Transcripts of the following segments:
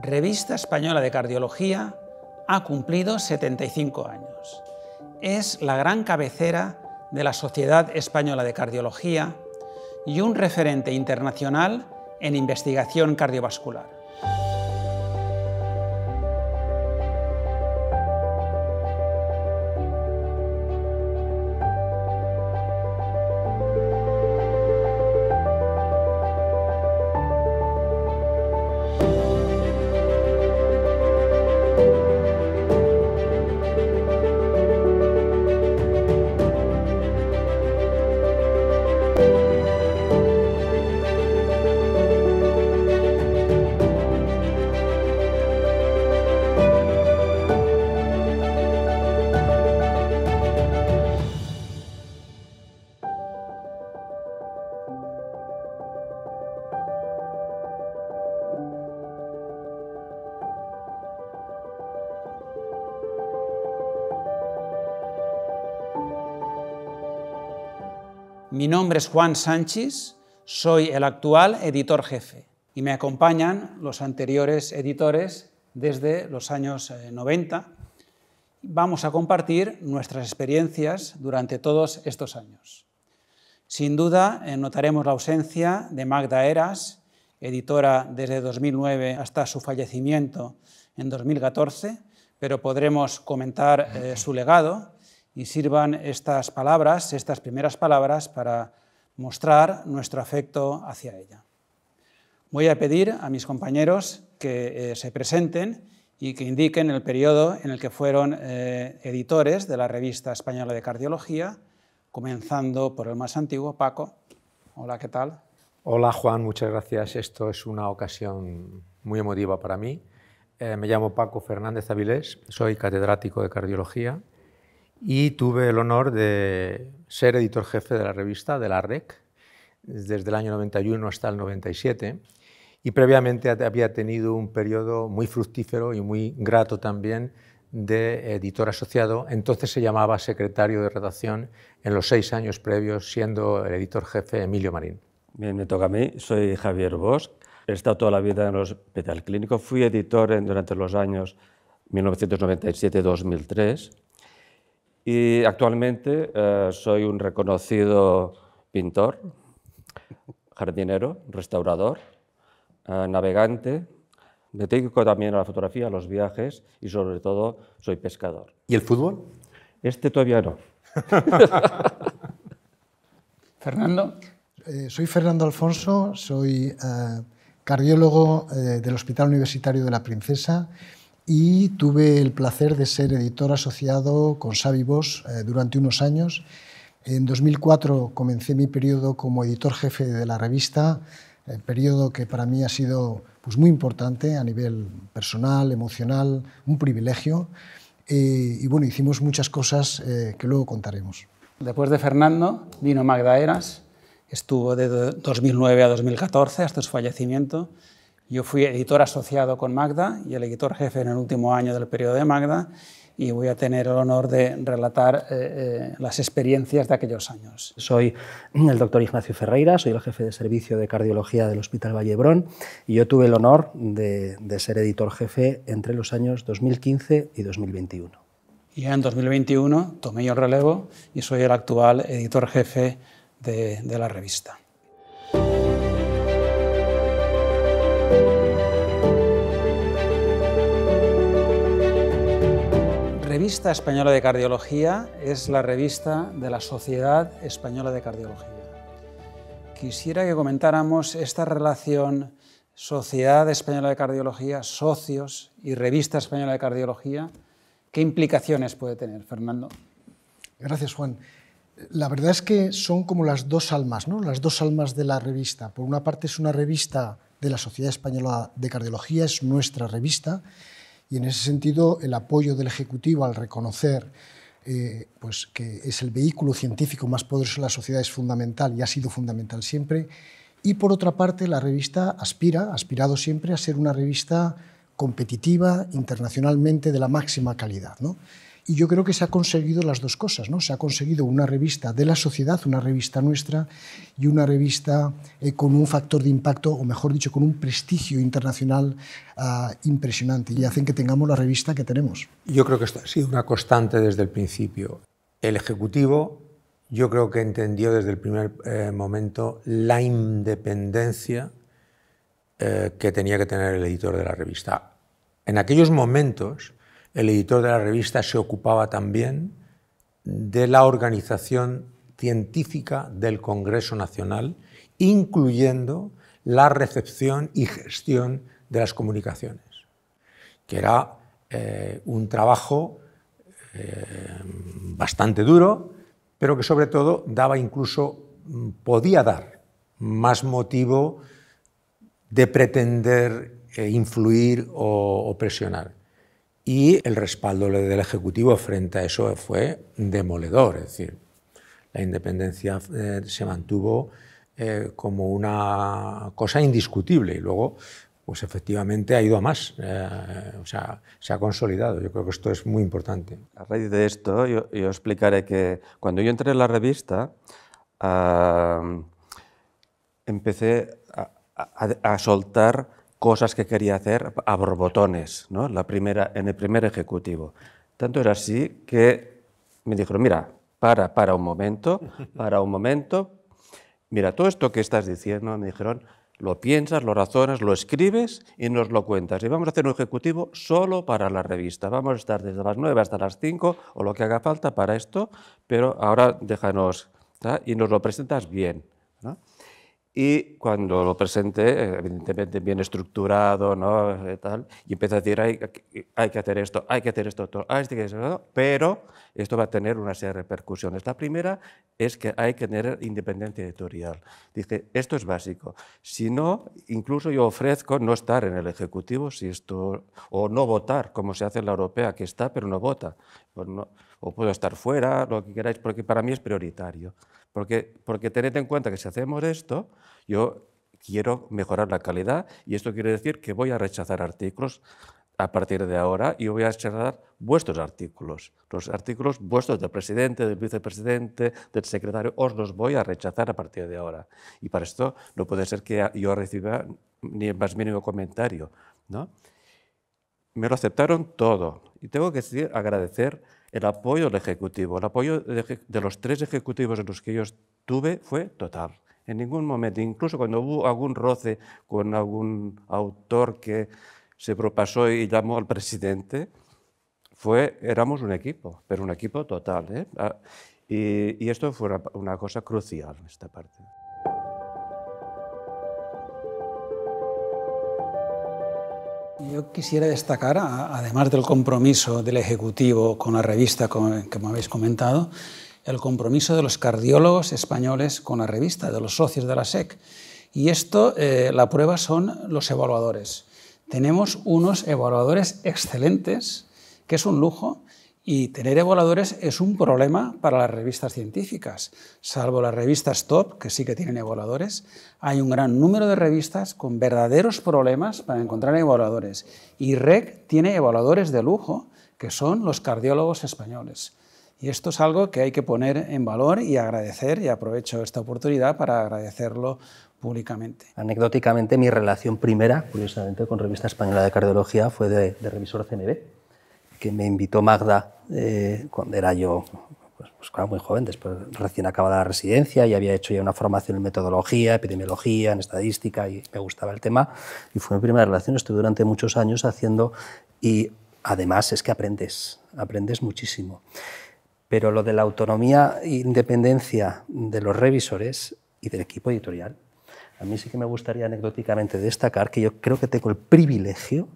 Revista Española de Cardiología ha cumplido 75 años. Es la gran cabecera de la Sociedad Española de Cardiología y un referente internacional en investigación cardiovascular. Juan Sánchez, soy el actual editor jefe y me acompañan los anteriores editores desde los años 90. Eh, Vamos a compartir nuestras experiencias durante todos estos años. Sin duda, eh, notaremos la ausencia de Magda Eras, editora desde 2009 hasta su fallecimiento en 2014, pero podremos comentar eh, su legado y sirvan estas palabras, estas primeras palabras, para mostrar nuestro afecto hacia ella. Voy a pedir a mis compañeros que eh, se presenten y que indiquen el periodo en el que fueron eh, editores de la revista española de cardiología, comenzando por el más antiguo, Paco. Hola, ¿qué tal? Hola, Juan, muchas gracias. Esto es una ocasión muy emotiva para mí. Eh, me llamo Paco Fernández Avilés, soy catedrático de cardiología y tuve el honor de ser editor jefe de la revista, de la REC, desde el año 91 hasta el 97. Y previamente había tenido un periodo muy fructífero y muy grato también de editor asociado. Entonces se llamaba secretario de redacción en los seis años previos, siendo el editor jefe Emilio Marín. Bien, me toca a mí. Soy Javier Bosch. He estado toda la vida en el hospital clínico. Fui editor en, durante los años 1997-2003 y actualmente eh, soy un reconocido pintor, jardinero, restaurador, eh, navegante. Me dedico también a la fotografía, a los viajes y sobre todo soy pescador. ¿Y el fútbol? Este todavía no. Fernando. Eh, soy Fernando Alfonso, soy cardiólogo del Hospital Universitario de la Princesa y tuve el placer de ser editor asociado con Savi eh, durante unos años. En 2004 comencé mi periodo como editor jefe de la revista, eh, periodo que para mí ha sido pues, muy importante a nivel personal, emocional, un privilegio. Eh, y bueno, hicimos muchas cosas eh, que luego contaremos. Después de Fernando vino Magda Eras, estuvo de 2009 a 2014 hasta su fallecimiento yo fui editor asociado con Magda y el editor jefe en el último año del periodo de Magda y voy a tener el honor de relatar eh, eh, las experiencias de aquellos años. Soy el doctor Ignacio Ferreira, soy el jefe de servicio de cardiología del Hospital Vallebrón y yo tuve el honor de, ser editor jefe entre los años 2015 y 2021. Y en 2021 tomé yo el relevo y soy el actual editor jefe de la revista. Revista Española de Cardiología es la revista de la Sociedad Española de Cardiología. Quisiera que comentáramos esta relación Sociedad Española de Cardiología, socios y Revista Española de Cardiología. ¿Qué implicaciones puede tener, Fernando? Gracias, Juan. La verdad es que son como las dos almas, ¿no? Las dos almas de la revista. Por una parte es una revista de la Sociedad Española de Cardiología, es nuestra revista, y en ese sentido el apoyo del Ejecutivo al reconocer eh, pues que es el vehículo científico más poderoso de la sociedad es fundamental y ha sido fundamental siempre. Y por otra parte, la revista aspira, ha aspirado siempre a ser una revista competitiva internacionalmente de la máxima calidad. ¿no? Y yo creo que se ha conseguido las dos cosas, ¿no? Se ha conseguido una revista de la sociedad, una revista nuestra, y una revista eh, con un factor de impacto, o mejor dicho, con un prestigio internacional ah, impresionante, y hacen que tengamos la revista que tenemos. Yo creo que esto ha sido una constante desde el principio. El Ejecutivo, yo creo que entendió desde el primer eh, momento la independencia eh, que tenía que tener el editor de la revista. En aquellos momentos el editor de la revista se ocupaba también de la organización científica del Congreso Nacional, incluyendo la recepción y gestión de las comunicaciones, que era eh, un trabajo eh, bastante duro, pero que sobre todo daba incluso, mm, podía dar más motivo de pretender eh, influir o presionar y el respaldo del Ejecutivo frente a eso fue demoledor. Es decir, la independencia eh, se mantuvo eh, como una cosa indiscutible y luego pues efectivamente ha ido a más, eh, o sea, se ha consolidado. Yo creo que esto es muy importante. A raíz de esto, yo, explicaré que cuando yo entré en la revista, ah, empecé a soltar cosas que quería hacer a borbotones, ¿no? La primera, en el primer ejecutivo. Tanto era así que me dijeron, mira, para, para un momento, para un momento, mira, todo esto que estás diciendo, me dijeron, lo piensas, lo razonas, lo escribes y nos lo cuentas. Y vamos a hacer un ejecutivo solo para la revista. Vamos a estar desde las 9 hasta las 5 o lo que haga falta para esto, pero ahora déjanos y nos lo presentas bien. ¿no? Y cuando lo presenté, eh, evidentemente bien estructurado, ¿no? Y eh, tal, y empecé a decir, hay, que hacer esto, hay que hacer esto, pero esto va a tener una serie de repercusiones. La primera es que hay que tener independencia editorial. Dije, esto es básico. Si no, incluso yo ofrezco no estar en el Ejecutivo si esto, o no votar, como se hace en la Europea, que está pero no vota. Pues no, o puedo estar fuera, lo que queráis, porque para mí es prioritario. Porque, porque tened en cuenta que si hacemos esto, yo quiero mejorar la calidad y esto quiere decir que voy a rechazar artículos a partir de ahora y voy a rechazar vuestros artículos. Los artículos vuestros del presidente, del vicepresidente, del secretario, os los voy a rechazar a partir de ahora. Y para esto no puede ser que yo reciba ni el más mínimo comentario. ¿no? Me lo aceptaron todo y tengo que decir, agradecer el apoyo del Ejecutivo, el apoyo de, los tres ejecutivos en los que yo estuve fue total. En ningún momento, incluso cuando hubo algún roce con algún autor que se propasó y llamó al presidente, fue, éramos un equipo, pero un equipo total. ¿eh? Ah, y, esto fue una cosa crucial en esta parte. Yo quisiera destacar, además del compromiso del Ejecutivo con la revista que me habéis comentado, el compromiso de los cardiólogos españoles con la revista, de los socios de la SEC. Y esto, eh, la prueba son los evaluadores. Tenemos unos evaluadores excelentes, que es un lujo, y tener evaluadores es un problema para las revistas científicas, salvo las revistas top, que sí que tienen evaluadores. Hay un gran número de revistas con verdaderos problemas para encontrar evaluadores. Y REC tiene evaluadores de lujo, que son los cardiólogos españoles. Y esto es algo que hay que poner en valor y agradecer, y aprovecho esta oportunidad para agradecerlo públicamente. Anecdóticamente, mi relación primera, curiosamente, con Revista Española de Cardiología fue de, de revisor CNB que me invitó Magda eh, cuando era yo pues, pues muy joven, después recién acabada la residencia y había hecho ya una formación en metodología, epidemiología, en estadística y me gustaba el tema. Y fue mi primera relación, estuve durante muchos años haciendo y además es que aprendes, aprendes muchísimo. Pero lo de la autonomía e independencia de los revisores y del equipo editorial, a mí sí que me gustaría anecdóticamente destacar que yo creo que tengo el privilegio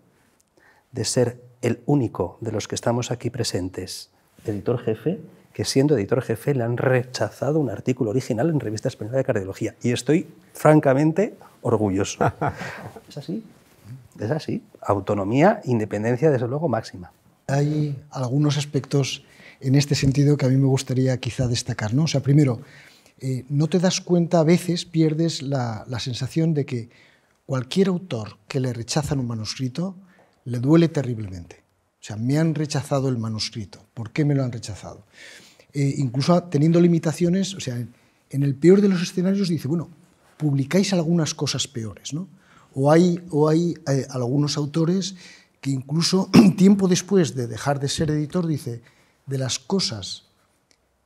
de ser el único de los que estamos aquí presentes, editor jefe, que siendo editor jefe le han rechazado un artículo original en Revista Española de Cardiología. Y estoy francamente orgulloso. ¿Es así? Es así. Autonomía, independencia, desde luego, máxima. Hay algunos aspectos en este sentido que a mí me gustaría quizá destacar. ¿no? O sea, primero, eh, no te das cuenta, a veces pierdes la sensación de que cualquier autor que le rechazan un manuscrito le duele terriblemente. O sea, me han rechazado el manuscrito. ¿Por qué me lo han rechazado? Eh, incluso teniendo limitaciones, o sea, en el peor de los escenarios dice, bueno, publicáis algunas cosas peores, ¿no? O hay, o hay eh, algunos autores que incluso tiempo después de dejar de ser editor dice, de las cosas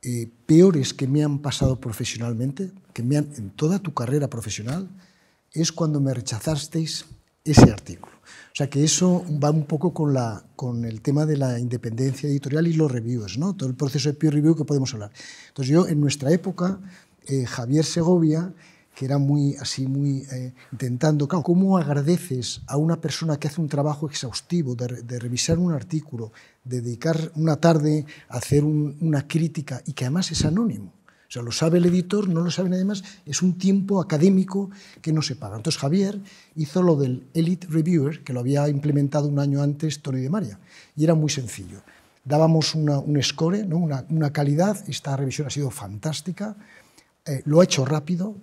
eh, peores que me han pasado profesionalmente, que me han, en toda tu carrera profesional, es cuando me rechazasteis ese artículo. O sea que eso va un poco con, la, con el tema de la independencia editorial y los reviews, ¿no? todo el proceso de peer review que podemos hablar. Entonces yo, en nuestra época, eh, Javier Segovia, que era muy así, muy eh, intentando, ¿cómo agradeces a una persona que hace un trabajo exhaustivo de, revisar un artículo, dedicar una tarde a hacer una crítica y que además es anónimo? O sea, lo sabe el editor, no lo sabe nadie más, es un tiempo académico que no se paga. Entonces Javier hizo lo del Elite Reviewer, que lo había implementado un año antes Tony de María, y era muy sencillo. Dábamos un score, una, calidad, esta revisión ha sido fantástica, eh, lo ha hecho rápido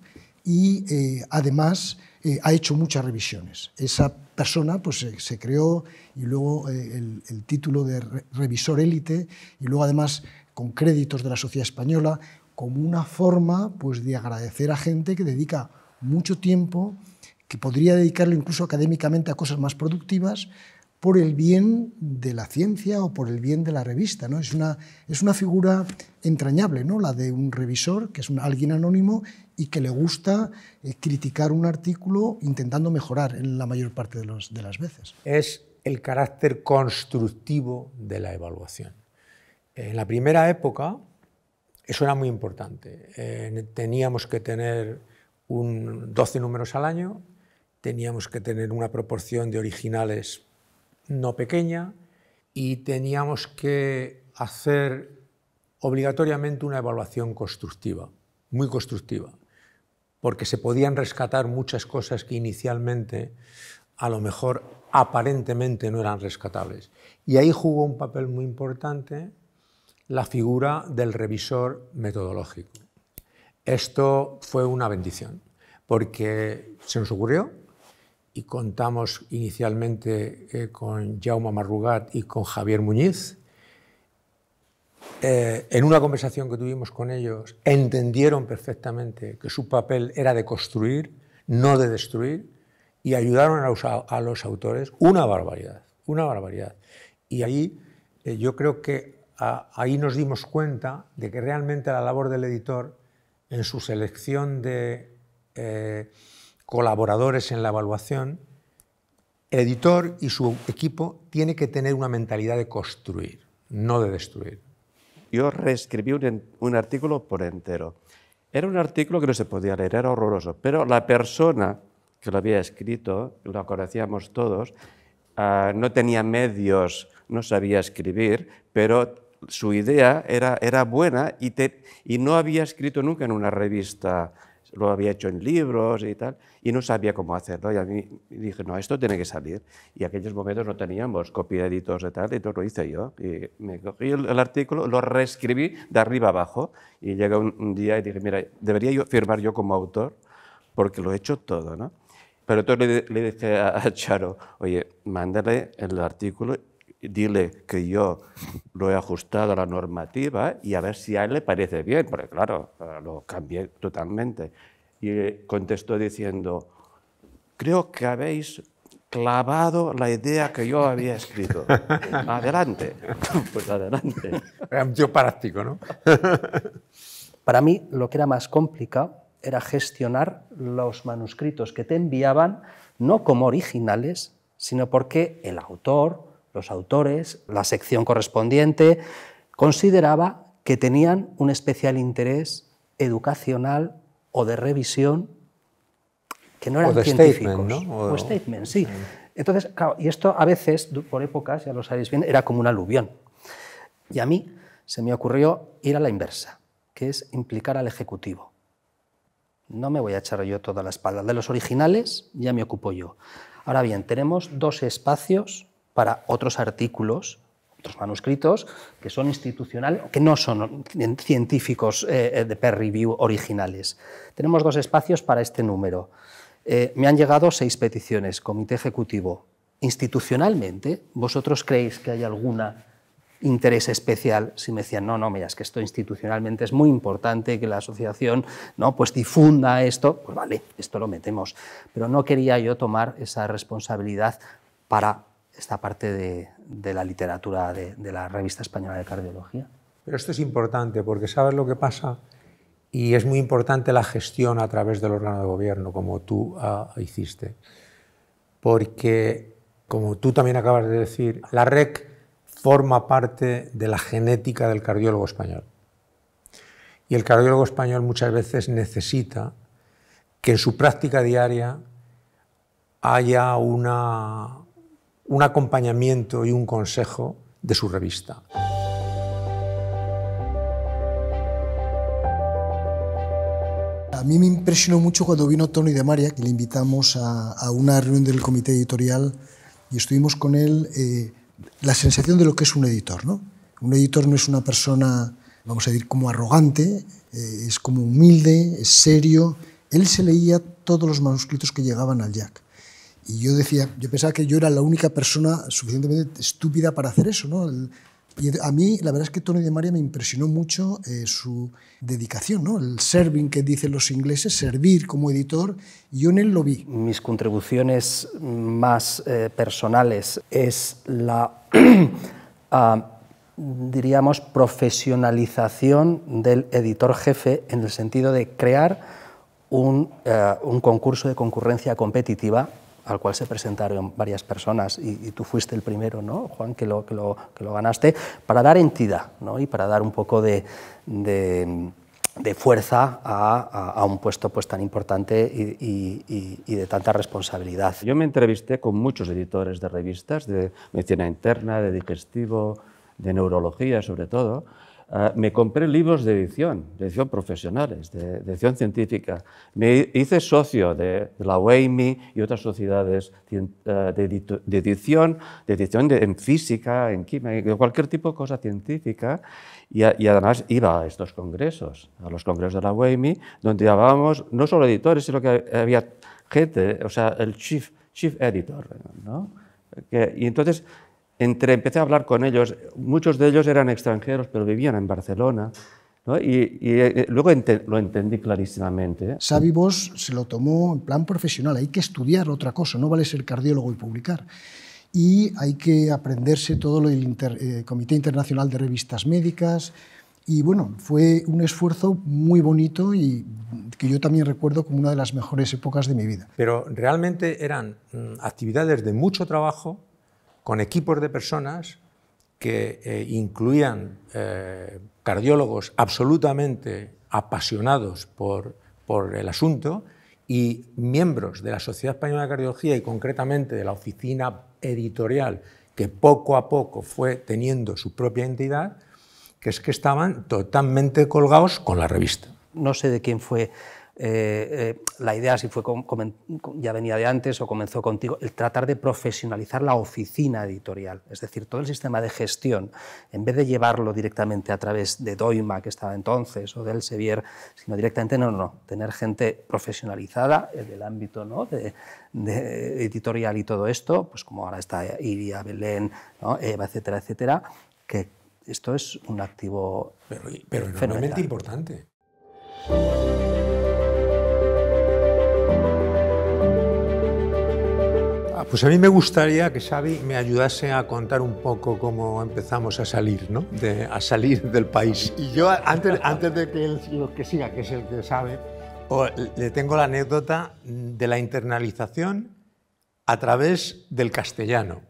y eh, además eh, ha hecho muchas revisiones. Esa persona pues, se, creó y luego el, título de revisor élite y luego además con créditos de la sociedad española, como una forma pues, de agradecer a gente que dedica mucho tiempo, que podría dedicarlo incluso académicamente a cosas más productivas, por el bien de la ciencia o por el bien de la revista. ¿no? Es, una, figura entrañable, ¿no? la de un revisor, que es alguien anónimo y que le gusta eh, criticar un artículo intentando mejorar en la mayor parte de las veces. Es el carácter constructivo de la evaluación. En la primera época, eso eh, era muy importante. Eh, teníamos que tener 12 números al año, teníamos que tener una proporción de originales no pequeña y teníamos que hacer obligatoriamente una evaluación constructiva, muy constructiva, porque se podían rescatar muchas cosas que inicialmente a lo mejor aparentemente no eran rescatables. Y ahí jugó un papel muy importante la figura del revisor metodológico. Esto fue una bendición, porque se nos ocurrió y contamos inicialmente eh, con Jaume Marrugat y con Javier Muñiz. Eh, en una conversación que tuvimos con ellos, entendieron perfectamente que su papel era de construir, no de destruir, y ayudaron a los, autores una barbaridad, una barbaridad. Y ahí eh, yo creo que ahí nos dimos cuenta de que realmente la labor del editor en su selección de eh, colaboradores en la evaluación, el editor y su equipo tiene que tener una mentalidad de construir, no de destruir. Yo reescribí un, artículo por entero. Era un artículo que no se podía leer, era horroroso, pero la persona que lo había escrito, lo conocíamos todos, ah, no tenía medios, no sabía escribir, pero su idea era, era buena y, te, y no había escrito nunca en una revista, lo había hecho en libros y tal, y no sabía cómo hacerlo. Y a mí dije, no, esto tiene que salir. Y aquellos momentos no teníamos copia editores de tal, y todo lo hice yo. Y me cogí el, artículo, lo reescribí de arriba abajo, y llega un, día y dije, mira, debería yo firmar yo como autor, porque lo he hecho todo, ¿no? Pero entonces le, dije a Charo, oye, mándale el artículo dile que yo lo he ajustado a la normativa y a ver si a él le parece bien, porque claro, eh, lo cambié totalmente. Y contestó diciendo, creo que habéis clavado la idea que yo había escrito. adelante, pues adelante. Era práctico, ¿no? Para mí lo que era más complicado era gestionar los manuscritos que te enviaban, no como originales, sino porque el autor, los autores, la sección correspondiente, consideraba que tenían un especial interés educacional o de revisión que no eran científicos. O, statement, sí. Entonces, y esto a veces, por épocas, ya lo sabéis bien, era como un aluvión. Y a mí se me ocurrió ir a la inversa, que es implicar al Ejecutivo. No me voy a echar yo toda la espalda. De los originales ya me ocupo yo. Ahora bien, tenemos dos espacios para otros artículos, otros manuscritos, que son institucionales, que no son científicos eh, eh, de peer review originales. Tenemos dos espacios para este número. Eh, me han llegado seis peticiones, comité ejecutivo. Institucionalmente, ¿vosotros creéis que hay alguna interés especial si me decían, no, no, mira, es que esto institucionalmente es muy importante que la asociación ¿no? pues difunda esto, pues vale, esto lo metemos. Pero no quería yo tomar esa responsabilidad para esta parte de, la literatura de, la revista española de cardiología. Pero esto es importante porque sabes lo que pasa y es muy importante la gestión a través del órgano de gobierno, como tú ah, hiciste. Porque, como tú también acabas de decir, la REC forma parte de la genética del cardiólogo español. Y el cardiólogo español muchas veces necesita que en su práctica diaria haya una un acompañamiento y un consejo de su revista. A mí me impresionó mucho cuando vino Tony de María, que le invitamos a, una reunión del comité editorial y estuvimos con él eh, la sensación de lo que es un editor. ¿no? Un editor no es una persona, vamos a decir, como arrogante, eh, es como humilde, es serio. Él se leía todos los manuscritos que llegaban al Jack. Y yo decía, yo pensaba que yo era la única persona suficientemente estúpida para hacer eso, ¿no? y a mí, la verdad es que Tony de María me impresionó mucho eh, su dedicación, ¿no? el serving que dicen los ingleses, servir como editor, yo en él lo vi. Mis contribuciones más eh, personales es la, ah, diríamos, profesionalización del editor jefe en el sentido de crear un, eh, un concurso de concurrencia competitiva al cual se presentaron varias personas y, tú fuiste el primero, ¿no, Juan, que lo, que lo, ganaste, para dar entidad ¿no? y para dar un poco de, fuerza a, un puesto pues, tan importante y, de tanta responsabilidad. Yo me entrevisté con muchos editores de revistas, de medicina interna, de digestivo, de neurología sobre todo, Ah, me compré libros de edición, de edición profesionales, de, edición científica. Me hice socio de, la UEMI y otras sociedades ah, de, edición, de edición en física, en química, de cualquier tipo de cosa científica. Y, además iba a estos congresos, a los congresos de la UEMI, donde hablábamos no solo editores, sino que había gente, o sea, el chief, chief editor. ¿no? y entonces entre, empecé a hablar con ellos, muchos de ellos eran extranjeros, pero vivían en Barcelona, y, eh, luego lo entendí clarísimamente. ¿eh? Xavi vos se lo tomó en plan profesional, hay que estudiar otra cosa, no vale ser cardiólogo y publicar. Y hay que aprenderse todo lo del eh, Comité Internacional de Revistas Médicas, y bueno, fue un esfuerzo muy bonito y que yo también recuerdo como una de las mejores épocas de mi vida. Pero realmente eran mm, actividades de mucho trabajo, con equipos de personas que eh, incluían eh, cardiólogos absolutamente apasionados por, por el asunto y miembros de la Sociedad Española de Cardiología y concretamente de la oficina editorial que poco a poco fue teniendo su propia entidad, que es que estaban totalmente colgados con la revista. No sé de quién fue eh, eh, la idea, si fue ya venía de antes o comenzó contigo, el tratar de profesionalizar la oficina editorial, es decir, todo el sistema de gestión, en vez de llevarlo directamente a través de Doima, que estaba entonces, o del Sevier, sino directamente, no, no, no, tener gente profesionalizada en el ámbito de, editorial y todo esto, pues como ahora está Iria, Belén, Eva, etcétera, etcétera, que esto es un activo pero, pero importante. Ah, pues a mí me gustaría que Xavi me ayudase a contar un poco cómo empezamos a salir, ¿no? a salir del país. Y yo, antes, de que él que siga, que es el que sabe, le tengo la anécdota de la internalización a través del castellano.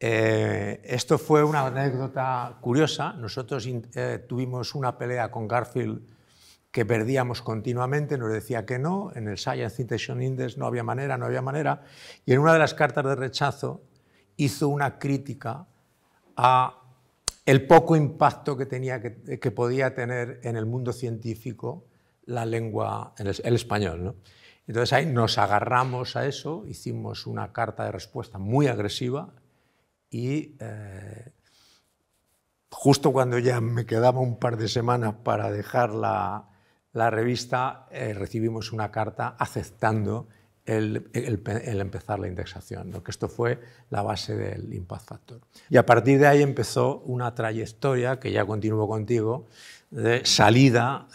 Eh, esto fue una anécdota curiosa. Nosotros eh, tuvimos una pelea con Garfield que perdíamos continuamente, nos decía que no, en el Science Citation Index no había manera, no había manera, y en una de las cartas de rechazo hizo una crítica a el poco impacto que, tenía, que, que podía tener en el mundo científico la lengua, el, español. ¿no? Entonces ahí nos agarramos a eso, hicimos una carta de respuesta muy agresiva y eh, justo cuando ya me quedaba un par de semanas para dejar la, la revista eh, recibimos una carta aceptando el, empezar la indexación, ¿no? que esto fue la base del impact factor. Y a partir de ahí empezó una trayectoria que ya continúo contigo de salida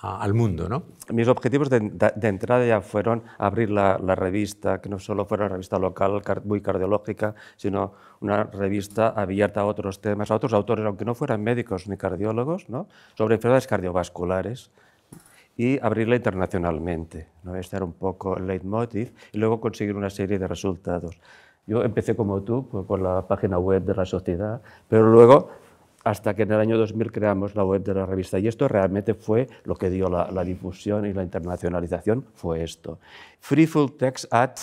al mundo. Mis objetivos de, entrada ya fueron abrir la, revista, que no solo fuera una revista local muy cardiológica, sino una revista abierta a otros temas, a otros autores, aunque no fueran médicos ni cardiólogos, sobre enfermedades cardiovasculares y abrirla internacionalmente. ¿no? Este era un poco el leitmotiv y luego conseguir una serie de resultados. Yo empecé como tú, pues, con la página web de la sociedad, pero luego hasta que en el año 2000 creamos la web de la revista. Y esto realmente fue lo que dio la, difusión y la internacionalización, fue esto. Free Full Text at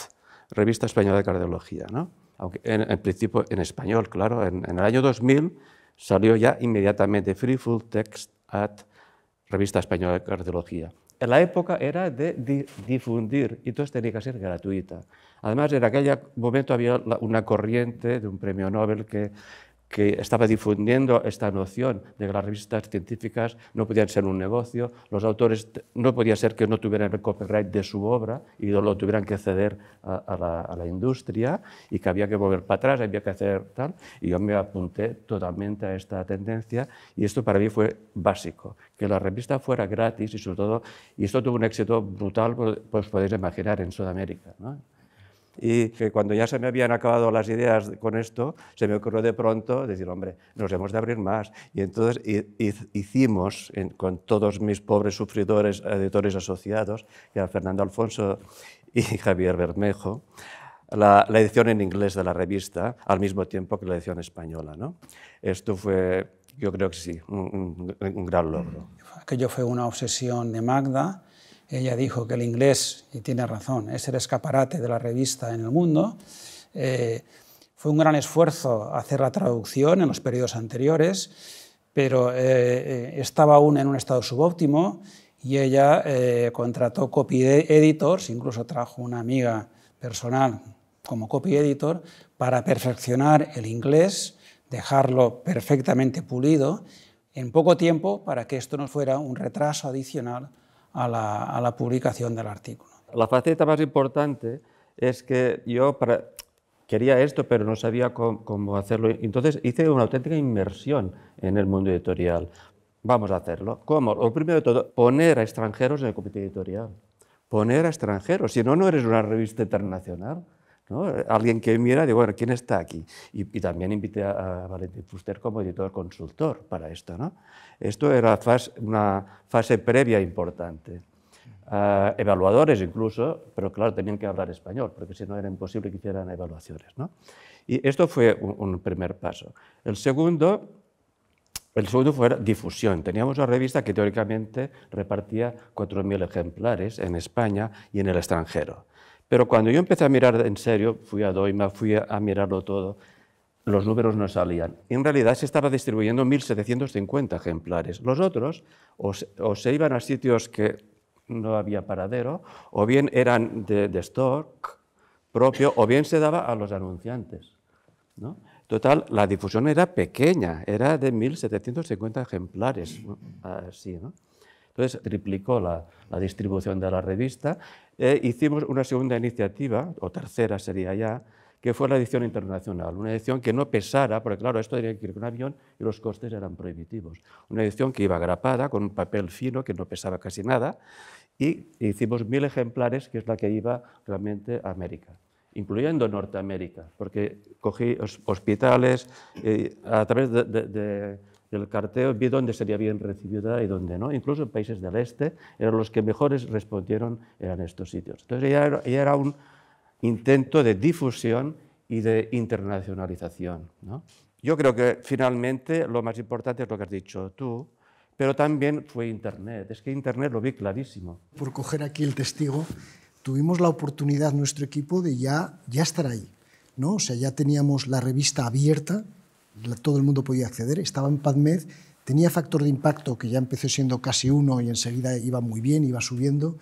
Revista Española de Cardiología, ¿no? Aunque en, principio en español, claro. En, en, el año 2000 salió ya inmediatamente Free Full Text at Revista Española de Cardiología. En la época era de difundir y todo tenía que ser gratuita. Además, en aquel momento había una corriente de un premio Nobel que que estaba difundiendo esta noción de que las revistas científicas no podían ser un negocio, los autores no podía ser que no tuvieran el copyright de su obra y lo tuvieran que ceder a, la, industria y que había que volver para atrás, había que hacer tal. Y yo me apunté totalmente a esta tendencia y esto para mí fue básico, que la revista fuera gratis y sobre todo, y esto tuvo un éxito brutal, pues, pues podéis imaginar, en Sudamérica. Y que cuando ya se me habían acabado las ideas con esto, se me ocurrió de pronto decir, hombre, nos hemos de abrir más. Y entonces hicimos, con todos mis pobres sufridores, editores asociados, Fernando Alfonso y Javier Bermejo, la, edición en inglés de la revista, al mismo tiempo que la edición española. ¿no? Esto fue, yo creo que sí, un, un gran logro. Aquello fue una obsesión de Magda ella dijo que el inglés, y tiene razón, es el escaparate de la revista en el mundo. Eh, fue un gran esfuerzo hacer la traducción en los periodos anteriores, pero eh, estaba aún en un estado subóptimo y ella eh, contrató copy e-, editors, incluso trajo una amiga personal como copy editor, para perfeccionar el inglés, dejarlo perfectamente pulido en poco tiempo para que esto no fuera un retraso adicional a la, publicación del artículo. La faceta más importante es que yo quería esto, pero no sabía cómo, hacerlo. Entonces hice una auténtica inmersión en el mundo editorial. Vamos a hacerlo. ¿Cómo? primero de todo, poner a extranjeros en el comité editorial. Poner a extranjeros, si no, no eres una revista internacional. Alguien que mira y bueno, ¿quién está aquí? Y, también invité a, Valentín Fuster como editor consultor para esto. Esto era una fase previa importante. Ah, evaluadores incluso, pero claro, tenían que hablar español, porque si no era imposible que hicieran evaluaciones. Y esto fue un, primer paso. El segundo, el segundo fue difusión. Teníamos una revista que teóricamente repartía 4.000 ejemplares en España y en el extranjero. Pero cuando yo empecé a mirar en serio, fui a Doima, fui a, mirarlo todo, los números no salían. En realidad se estaba distribuyendo 1.750 ejemplares. Los otros o se, iban a sitios que no había paradero, o bien eran de, stock propio, o bien se daba a los anunciantes. Total, la difusión era pequeña, era de 1.750 ejemplares, así, ¿no? Entonces triplicó la, distribución de la revista. Eh, hicimos una segunda iniciativa, o tercera sería ya, que fue la edición internacional, una edición que no pesara, porque claro, esto tenía que ir con un avión y los costes eran prohibitivos. Una edición que iba grapada con un papel fino que no pesaba casi nada y hicimos mil ejemplares, que es la que iba realmente a América, incluyendo Norteamérica, porque cogí hospitales eh, a través de el carteo vi dónde sería bien recibida y dónde no. Incluso en países del este eran los que mejores respondieron eran estos sitios. Entonces ya era, un intento de difusión y de internacionalización. Yo creo que finalmente lo más importante es lo que has dicho tú, pero también fue Internet. Es que Internet lo vi clarísimo. Por coger aquí el testigo, tuvimos la oportunidad nuestro equipo de ya, ya estar ahí. ¿no? O sea, ya teníamos la revista abierta, todo el mundo podía acceder, estaba en PadMed, tenía factor de impacto que ya empezó siendo casi uno y enseguida iba muy bien, iba subiendo,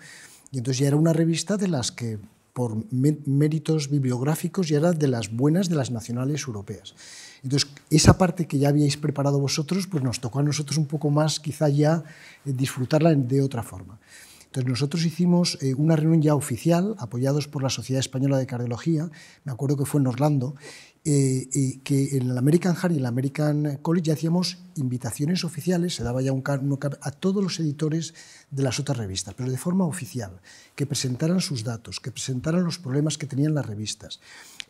y entonces ya era una revista de las que por méritos bibliográficos ya era de las buenas de las nacionales europeas. Entonces, esa parte que ya habíais preparado vosotros, pues nos tocó a nosotros un poco más, quizá ya eh, disfrutarla de otra forma. Entonces nosotros hicimos eh, una reunión ya oficial, apoyados por la Sociedad Española de Cardiología, me acuerdo que fue en Orlando, eh, que en el American Heart y el American College ya hacíamos invitaciones oficiales, se daba ya un, cargo a todos los editores de las otras revistas, pero de forma oficial, que presentaran sus datos, que presentaran los problemas que tenían las revistas.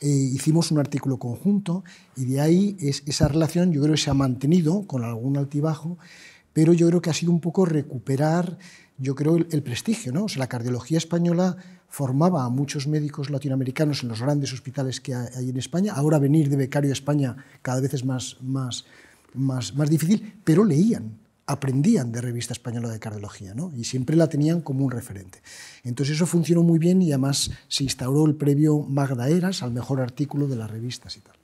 Eh, hicimos un artículo conjunto y de ahí es, esa relación yo creo que se ha mantenido con algún altibajo, pero yo creo que ha sido un poco recuperar yo creo, el, prestigio. ¿no? O sea, la cardiología española formaba a muchos médicos latinoamericanos en los grandes hospitales que hay en España. Ahora venir de becario a España cada vez es más, más, más, más difícil, pero leían, aprendían de Revista Española de Cardiología ¿no? y siempre la tenían como un referente. Entonces eso funcionó muy bien y además se instauró el premio Magda Eras al mejor artículo de las revistas y tal.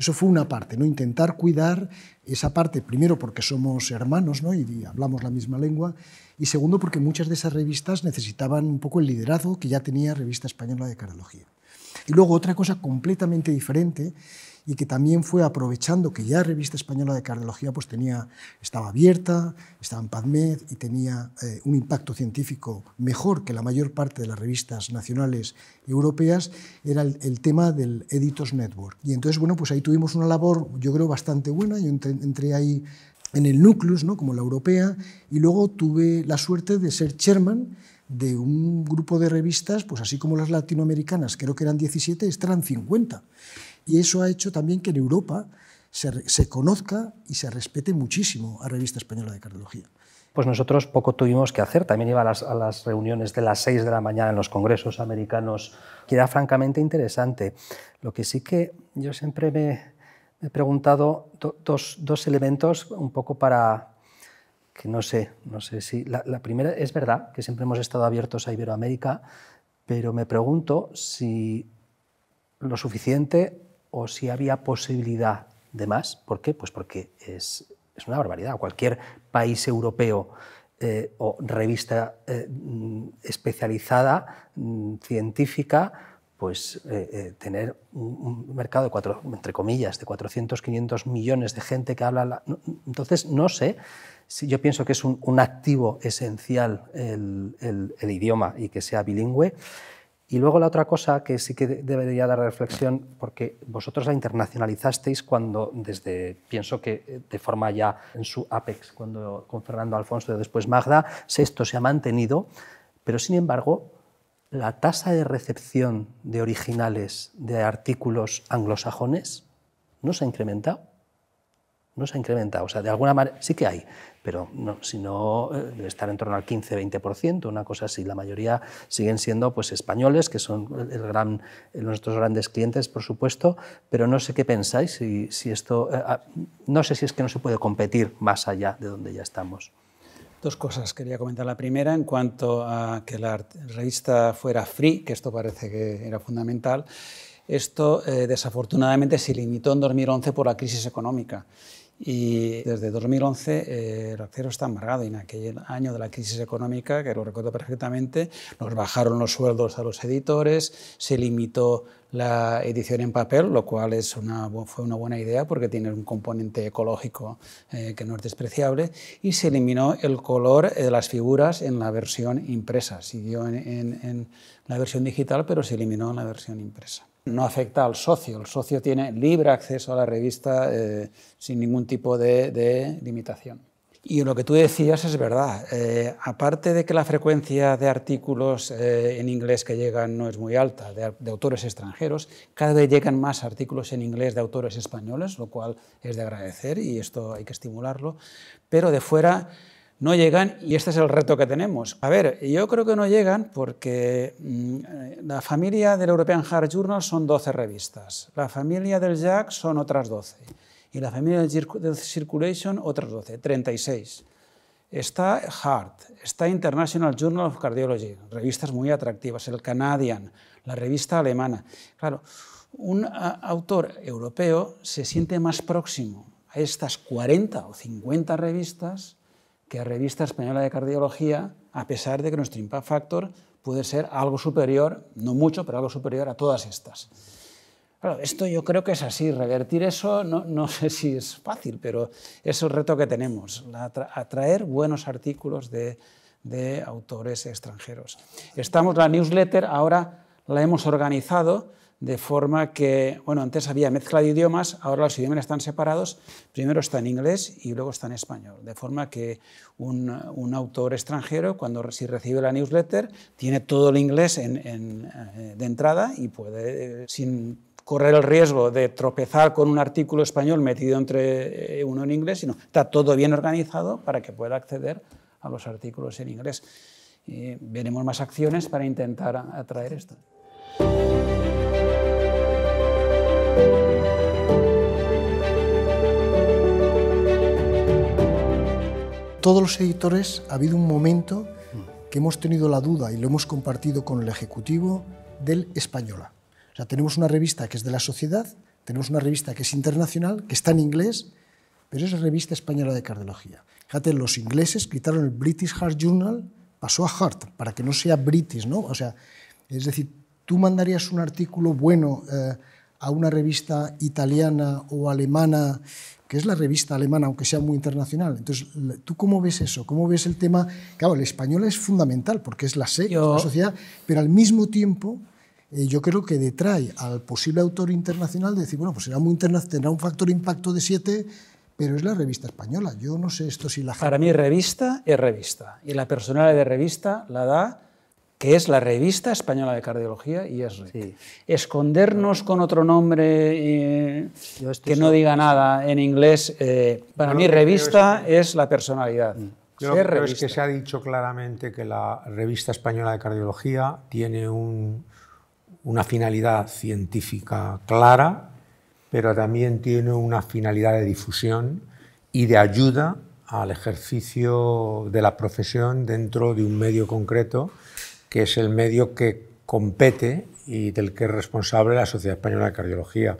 Eso fue una parte, ¿no? intentar cuidar esa parte, primero porque somos hermanos ¿no? y hablamos la misma lengua, y segundo porque muchas de esas revistas necesitaban un poco el liderazgo que ya tenía Revista Española de Cardiología. Y luego otra cosa completamente diferente y que también fue aprovechando que ya Revista Española de Cardiología pues tenía, estaba abierta, estaba en PADMED y tenía eh, un impacto científico mejor que la mayor parte de las revistas nacionales europeas, era el, tema del Editors Network. Y entonces, bueno, pues ahí tuvimos una labor, yo creo, bastante buena. Yo entré, ahí en el núcleo, ¿no? como la europea, y luego tuve la suerte de ser chairman de un grupo de revistas, pues así como las latinoamericanas, creo que eran 17, estarán 50. Y eso ha hecho también que en Europa se, se conozca y se respete muchísimo a Revista Española de Cardiología pues nosotros poco tuvimos que hacer. También iba a las, reuniones de las 6 de la mañana en los congresos americanos, que era francamente interesante. Lo que sí que yo siempre me, he preguntado dos, dos, elementos un poco para que no sé, no sé si... La, la, primera es verdad que siempre hemos estado abiertos a Iberoamérica, pero me pregunto si lo suficiente o si había posibilidad de más. ¿Por qué? Pues porque es, una barbaridad. Cualquier país europeo eh, o revista eh, mm, especializada, mm, científica, pues eh, tener un, mercado de, entre comillas, de 400, 500 millones de gente que habla... entonces, no sé, yo pienso que es un, activo esencial el idioma y que sea bilingüe. Y luego la otra cosa que sí que debería dar reflexión, porque vosotros la internacionalizasteis cuando, desde, pienso que eh, de forma ya en su apex, cuando con Fernando Alfonso y después Magda, esto se ha mantenido, pero sin embargo, la tasa de recepción de originales de artículos anglosajones no se ha incrementado. No se ha incrementado. O sea, de alguna manera sí que hay, pero si no, debe eh, estar en torno al 15-20%, una cosa así. La mayoría siguen siendo pues, españoles, que son eh, nuestros grandes clientes, por supuesto, pero no sé qué pensáis, si esto, eh, ah, no sé si es que no se puede competir más allá de donde ya estamos. Dos cosas quería comentar. La primera, en cuanto a que la revista fuera free, que esto parece que era fundamental, esto desafortunadamente se limitó en 2011 por la crisis económica. Y desde 2011 eh, el acero está amargado y en aquel año de la crisis económica, que lo recuerdo perfectamente, nos bajaron los sueldos a los editores, se limitó la edición en papel, lo cual es una, fue una buena idea porque tiene un componente ecológico eh, que no es despreciable, y se eliminó el color eh, de las figuras en la versión impresa. Siguió en la versión digital, pero se eliminó en la versión impresa no afecta al socio. El socio tiene libre acceso a la revista eh, sin ningún tipo de, limitación. Y lo que tú decías es verdad. Eh, aparte de que la frecuencia de artículos eh, en inglés que llegan no es muy alta, de, autores extranjeros, cada vez llegan más artículos en inglés de autores españoles, lo cual es de agradecer y esto hay que estimularlo. Pero de fuera no llegan y este es el reto que tenemos. A ver, yo creo que no llegan porque mm, la familia del European Heart Journal son 12 revistas, la familia del Jack son otras 12 y la familia del Circulation otras 12, 36. Está Heart, está International Journal of Cardiology, revistas muy atractivas, el Canadian, la revista alemana. Claro, un autor europeo se siente más próximo a estas 40 o 50 revistas que Revista Española de Cardiología, a pesar de que nuestro impact factor puede ser algo superior, no mucho, pero algo superior a todas estas. esto yo creo que es así. Revertir eso no, sé si es fácil, pero es el reto que tenemos, atraer buenos artículos de, de autores extranjeros. Estamos, la newsletter ahora la hemos organizado de forma que, bueno, antes había mezcla de idiomas, ahora los idiomas están separados, primero está en inglés y luego está en español, de forma que un, autor extranjero, cuando si recibe la newsletter, tiene todo el inglés eh, de entrada y puede, eh, sin correr el riesgo de tropezar con un artículo español metido entre eh, uno en inglés, sino está todo bien organizado para que pueda acceder a los artículos en inglés. veremos más acciones para intentar atraer esto. Todos los editores ha habido un momento que hemos tenido la duda y lo hemos compartido con el Ejecutivo del Española. O sea, tenemos una revista que es de la sociedad, tenemos una revista que es internacional, que está en inglés, pero es revista española de cardiología. Fíjate, los ingleses quitaron el British Heart Journal, pasó a Heart, para que no sea British, ¿no? O sea, es decir, tú mandarías un artículo bueno eh, a una revista italiana o alemana, que es la revista alemana, aunque sea muy internacional. Entonces, ¿tú cómo ves eso? ¿Cómo ves el tema? Claro, el español es fundamental porque es la sede de la sociedad, pero al mismo tiempo eh, yo creo que detrae al posible autor internacional de decir, bueno, pues será muy internacional, tendrá un factor impacto de 7, pero es la revista española. Yo no sé esto si la... Para mí revista es revista y la personalidad de revista la da que es la Revista Española de Cardiología y es Escondernos con otro nombre eh, que no diga nada en inglés, eh, para mí revista es, la personalidad. Mm. Yo creo que se ha dicho claramente que la Revista Española de Cardiología tiene una finalidad científica clara, pero también tiene una finalidad de difusión y de ayuda al ejercicio de la profesión dentro de un medio concreto que es el medio que compete y del que es responsable la Sociedad Española de Cardiología.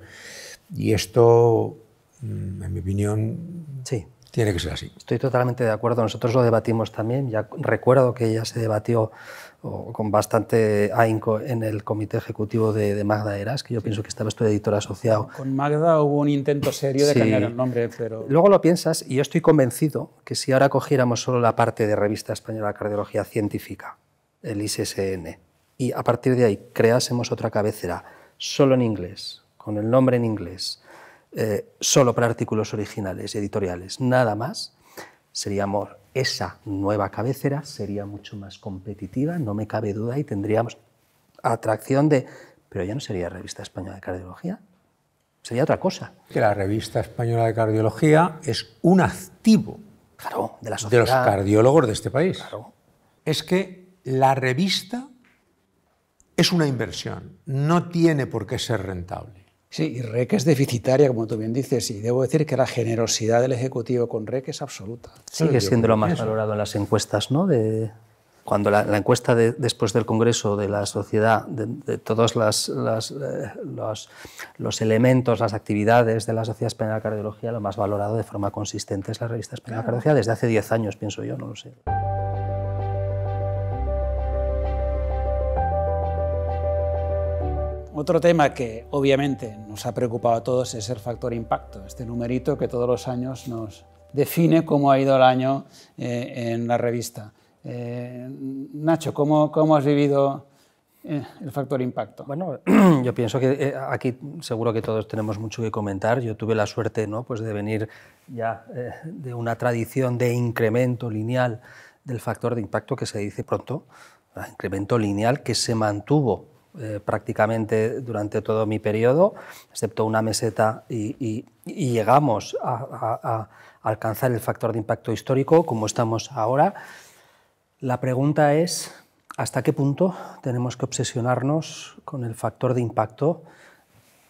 Y esto, mm, en mi opinión, sí. tiene que ser así. Estoy totalmente de acuerdo. Nosotros lo debatimos también. Ya recuerdo que ya se debatió con bastante ahínco en el comité ejecutivo de, de Magda Eras, que yo pienso que estaba tu editor asociado. Con Magda hubo un intento serio de cambiar el nombre, pero... Luego lo piensas y yo estoy convencido que si ahora cogiéramos solo la parte de Revista Española de Cardiología Científica, el ISSN, y a partir de ahí creásemos otra cabecera solo en inglés, con el nombre en inglés, eh, solo para artículos originales, editoriales, nada más, seríamos esa nueva cabecera sería mucho más competitiva, no me cabe duda, y tendríamos atracción de... Pero ya no sería Revista Española de Cardiología, sería otra cosa. Que la Revista Española de Cardiología es un activo claro, de, la los cardiólogos de este país. Es que la revista es una inversión, no tiene por qué ser rentable. Sí, y REC es deficitaria, como tú bien dices, y debo decir que la generosidad del Ejecutivo con REC es absoluta. Sigue siendo lo más valorado en las encuestas, ¿no? De, cuando la, encuesta después del Congreso de la sociedad, de, todos eh, los, elementos, las actividades de la Sociedad Española de Cardiología, lo más valorado de forma consistente es la revista Española de Cardiología desde hace 10 años, pienso yo, no lo sé. Otro tema que obviamente nos ha preocupado a todos es el factor impacto, este numerito que todos los años nos define cómo ha ido el año eh, en la revista. Eh, Nacho, ¿cómo, has vivido eh, el factor impacto? Bueno, yo pienso que aquí seguro que todos tenemos mucho que comentar. Yo tuve la suerte ¿no? pues de venir ya de una tradición de incremento lineal del factor de impacto que se dice pronto, incremento lineal que se mantuvo eh, prácticamente durante todo mi periodo, excepto una meseta, y, llegamos a, alcanzar el factor de impacto histórico como estamos ahora. La pregunta es, ¿hasta qué punto tenemos que obsesionarnos con el factor de impacto?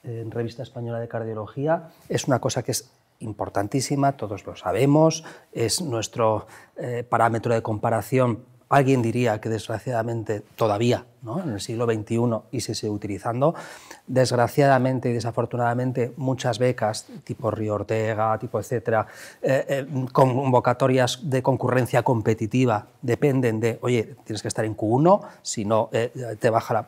En Revista Española de Cardiología es una cosa que es importantísima, todos lo sabemos, es nuestro eh, parámetro de comparación alguien diría que desgraciadamente todavía, ¿no? en el siglo XXI, y se sigue utilizando, desgraciadamente y desafortunadamente muchas becas, tipo Río Ortega, tipo etcétera, eh, eh, convocatorias de concurrencia competitiva, dependen de, oye, tienes que estar en Q1, si no, eh, te bajará.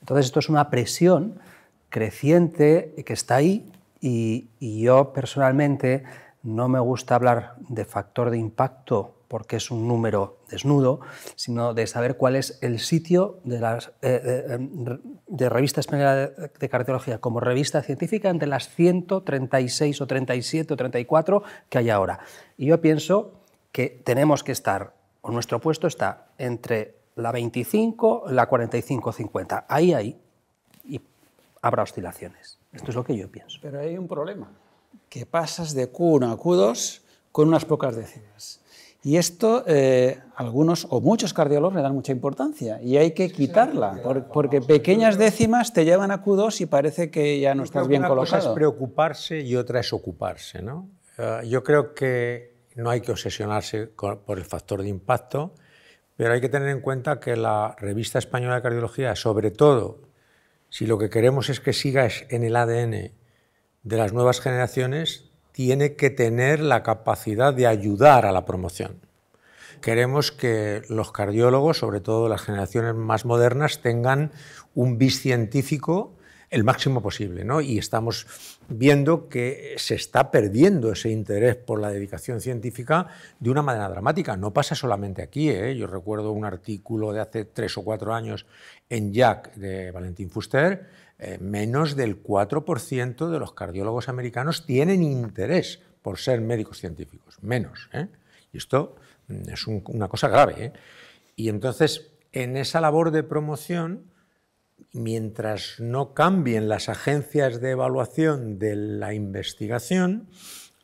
Entonces esto es una presión creciente que está ahí y yo personalmente no me gusta hablar de factor de impacto porque es un número desnudo, sino de saber cuál es el sitio de, las, eh, eh, em, de, de Cardiología como revista científica entre las 136 o 37 o 34 que hay ahora. Y yo pienso que tenemos que estar, o nuestro puesto está entre la 25, la 45, 50. Ahí, ahí. Y habrá oscilaciones. Esto es lo que yo pienso. Pero hay un problema, que pasas de Q1 a Q2 con unas pocas decenas. Y esto eh, algunos o muchos cardiólogos le dan mucha importancia y hay que quitarla, porque pequeñas décimas te llevan a Q2 y parece que ya no estás bien colocado. una es preocuparse y otra es ocuparse. Ah, yo creo que no hay que obsesionarse por el factor de impacto, pero hay que tener en cuenta que la revista española de cardiología, sobre todo si lo que queremos es que siga en el ADN de las nuevas generaciones, tiene que tener la capacidad de ayudar a la promoción. Queremos que los cardiólogos, sobre todo las generaciones más modernas, tengan un bis científico el máximo posible, Y estamos viendo que se está perdiendo ese interés por la dedicación científica de una manera dramática. No pasa solamente aquí, ¿eh? yo recuerdo un artículo de hace tres o cuatro años en Jack de Valentín Fuster eh, menos del 4% de los cardiólogos americanos tienen interés por ser médicos científicos, menos. ¿eh? Y esto mm, es una cosa grave. ¿eh? Y entonces, en esa labor de promoción, mientras no cambien las agencias de evaluación de la investigación,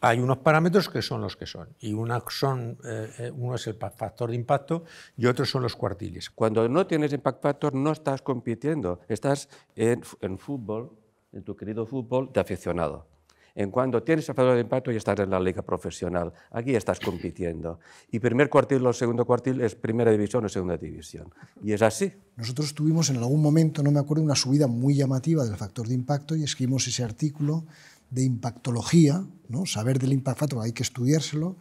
hay unos parámetros que son los que son, y eh, eh, uno es el factor de impacto y otro son los cuartiles. Cuando no tienes impact factor no estás compitiendo, estás en, fútbol, en tu querido fútbol de aficionado. En cuando tienes el factor de impacto y estás en la liga profesional, aquí estás compitiendo. Y primer cuartil o segundo cuartil es primera división o segunda división. Y es así. Nosotros tuvimos en algún momento, no me acuerdo, una subida muy llamativa del factor de impacto y escribimos ese artículo de impactología, ¿no? saber del impacto, hay que estudiárselo,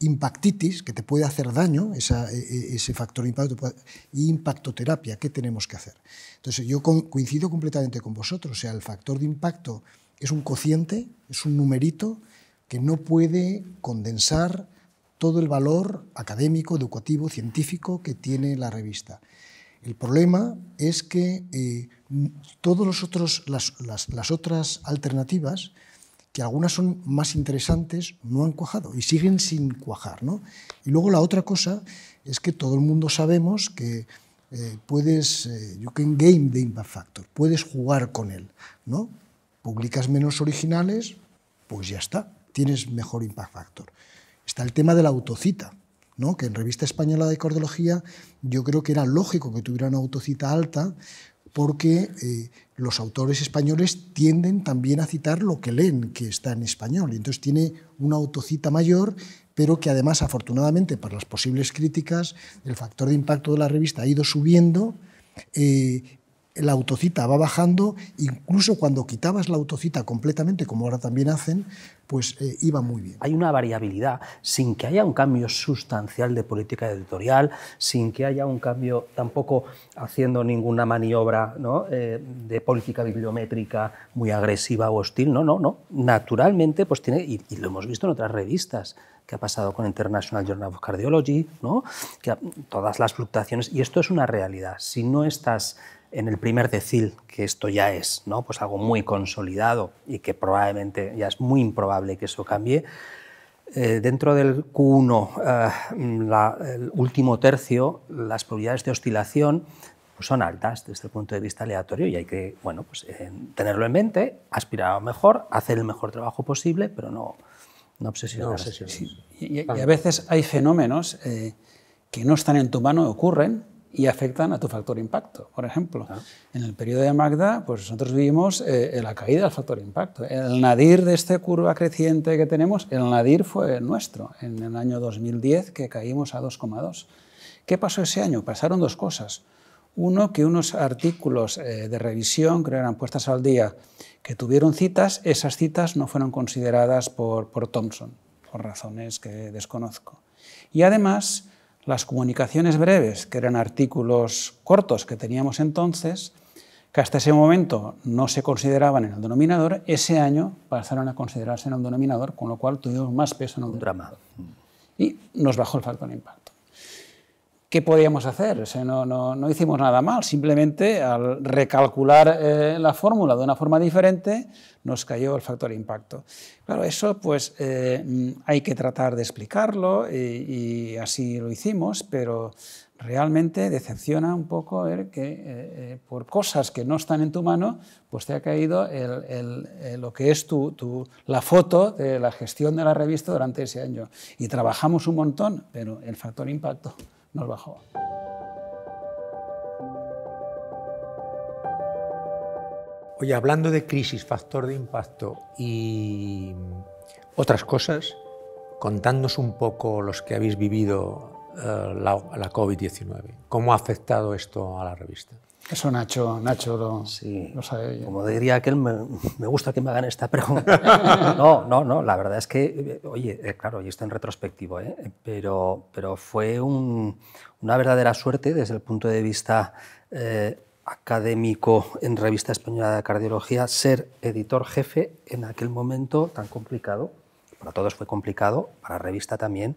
impactitis, que te puede hacer daño, e, e, ese factor de impacto, y impactoterapia, ¿qué tenemos que hacer? Entonces, yo coincido completamente con vosotros, o sea, el factor de impacto es un cociente, es un numerito que no puede condensar todo el valor académico, educativo, científico que tiene la revista. El problema es que eh, todos las, otras alternativas, que algunas son más interesantes, no han cuajado y siguen sin cuajar. Y luego la otra cosa es que todo el mundo sabemos que eh, puedes, eh, you can game the impact factor, puedes jugar con él. ¿no? Publicas menos originales, pues ya está, tienes mejor impact factor. Está el tema de la autocita que en Revista Española de Cordología yo creo que era lógico que tuviera una autocita alta porque eh, los autores españoles tienden también a citar lo que leen, que está en español. Y entonces tiene una autocita mayor, pero que además, afortunadamente, para las posibles críticas, el factor de impacto de la revista ha ido subiendo eh, la autocita va bajando, incluso cuando quitabas la autocita completamente, como ahora también hacen, pues eh, iba muy bien. Hay una variabilidad sin que haya un cambio sustancial de política editorial, sin que haya un cambio tampoco haciendo ninguna maniobra eh, de política bibliométrica muy agresiva o hostil. No, no, no. Naturalmente, pues tiene, y, lo hemos visto en otras revistas, que ha pasado con International Journal of Cardiology, ¿no? que todas las fluctuaciones, y esto es una realidad. Si no estás en el primer decil, que esto ya es ¿no? pues algo muy consolidado y que probablemente ya es muy improbable que eso cambie, eh, dentro del Q1, eh, el último tercio, las probabilidades de oscilación pues son altas desde el punto de vista aleatorio y hay que bueno, pues, eh, tenerlo en mente, aspirar a lo mejor, hacer el mejor trabajo posible, pero no, no obsesionarse. y, a veces hay fenómenos que no están en tu mano, y ocurren, y afectan a tu factor impacto. Por ejemplo, en el periodo de Magda, pues nosotros vimos eh, eh, la caída del factor impacto. El nadir de esta curva creciente que tenemos, el nadir fue nuestro, en el año 2010, que caímos a 2,2. ¿Qué pasó ese año? Pasaron dos cosas. Uno, que unos artículos eh, de revisión, creo eran puestas al día, que tuvieron citas, esas citas no fueron consideradas por, por Thompson, por razones que desconozco. Y además, las comunicaciones breves, que eran artículos cortos que teníamos entonces, que hasta ese momento no se consideraban en el denominador, ese año pasaron a considerarse en el denominador, con lo cual tuvimos más peso en el drama. Y nos bajó el factor de impacto. ¿qué podíamos hacer? no, hicimos nada mal, simplemente al recalcular eh, la fórmula de una forma diferente nos cayó el factor impacto. Claro, eso pues eh, mm, hay que tratar de explicarlo y, así lo hicimos, pero realmente decepciona un poco ver que eh, por cosas que no están en tu mano, pues te ha caído lo que es la foto de la gestión de la revista durante ese año. Y trabajamos un montón, pero el factor impacto nos bajó. Oye, hablando de crisis, factor de impacto y otras cosas, contándonos un poco los que habéis vivido eh, la, COVID-19. ¿Cómo ha afectado esto a la revista? Eso Nacho, Nacho lo, sabe Como diría aquel, me, me gusta que me hagan esta pregunta. No, no, no, la verdad es que, eh, oye, eh, claro, y esto en retrospectivo, ¿eh? pero, pero fue una verdadera suerte desde el punto de vista académico en Revista Española de Cardiología ser editor jefe en aquel momento tan complicado. Para todos fue complicado, para la Revista también,